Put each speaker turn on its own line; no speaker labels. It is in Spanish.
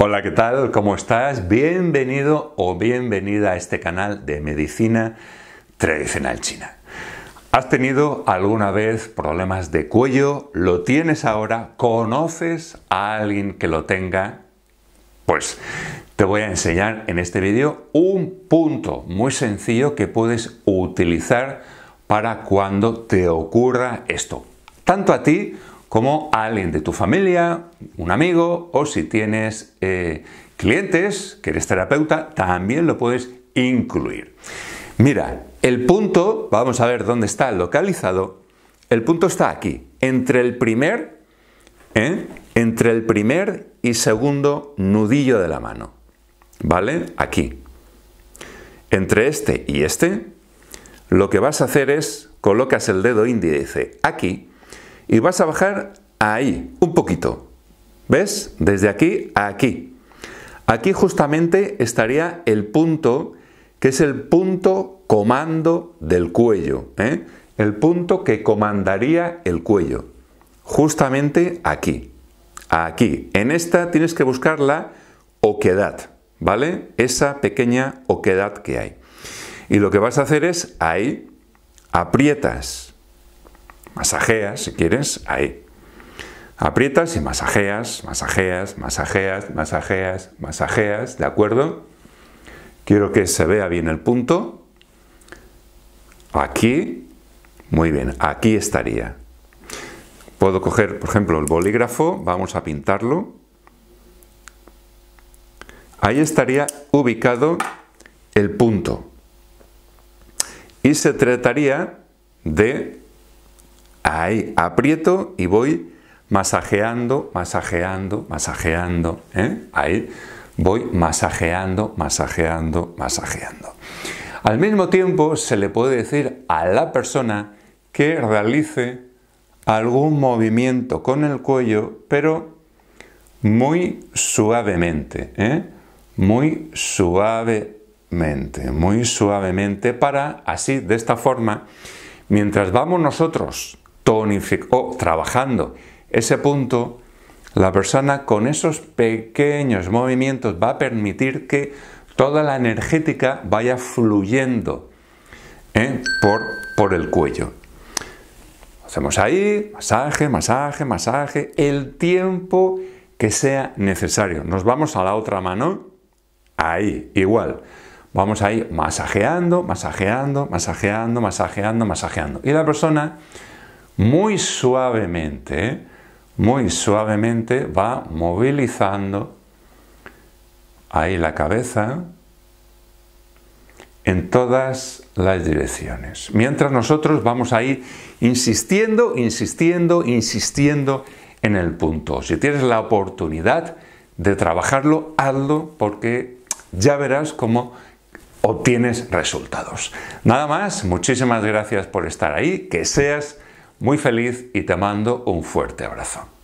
Hola, ¿qué tal? ¿Cómo estás? Bienvenido o bienvenida a este canal de medicina tradicional china. ¿Has tenido alguna vez problemas de cuello? ¿Lo tienes ahora? ¿Conoces a alguien que lo tenga? Pues te voy a enseñar en este vídeo un punto muy sencillo que puedes utilizar para cuando te ocurra esto, tanto a ti como alguien de tu familia, un amigo o si tienes eh, clientes, que eres terapeuta, también lo puedes incluir. Mira, el punto, vamos a ver dónde está localizado, el punto está aquí, entre el primer, ¿eh? entre el primer y segundo nudillo de la mano, ¿vale? Aquí. Entre este y este, lo que vas a hacer es colocas el dedo índice aquí y vas a bajar ahí, un poquito. ¿Ves? Desde aquí a aquí. Aquí justamente estaría el punto, que es el punto comando del cuello. ¿eh? El punto que comandaría el cuello. Justamente aquí. Aquí. En esta tienes que buscar la oquedad. ¿Vale? Esa pequeña oquedad que hay. Y lo que vas a hacer es ahí aprietas masajeas, si quieres, ahí. Aprietas y masajeas, masajeas, masajeas, masajeas, masajeas, ¿de acuerdo? Quiero que se vea bien el punto. Aquí, muy bien, aquí estaría. Puedo coger, por ejemplo, el bolígrafo, vamos a pintarlo. Ahí estaría ubicado el punto. Y se trataría de Ahí, aprieto y voy masajeando, masajeando, masajeando. ¿eh? Ahí voy masajeando, masajeando, masajeando. Al mismo tiempo se le puede decir a la persona que realice algún movimiento con el cuello, pero muy suavemente, ¿eh? muy suavemente, muy suavemente para así, de esta forma, mientras vamos nosotros o oh, trabajando ese punto, la persona con esos pequeños movimientos va a permitir que toda la energética vaya fluyendo ¿eh? por, por el cuello. Hacemos ahí, masaje, masaje, masaje, el tiempo que sea necesario. Nos vamos a la otra mano, ahí, igual. Vamos ahí masajeando, masajeando, masajeando, masajeando, masajeando. Y la persona muy suavemente, muy suavemente va movilizando ahí la cabeza en todas las direcciones. Mientras nosotros vamos ahí insistiendo, insistiendo, insistiendo en el punto. Si tienes la oportunidad de trabajarlo, hazlo porque ya verás cómo obtienes resultados. Nada más, muchísimas gracias por estar ahí, que seas muy feliz y te mando un fuerte abrazo.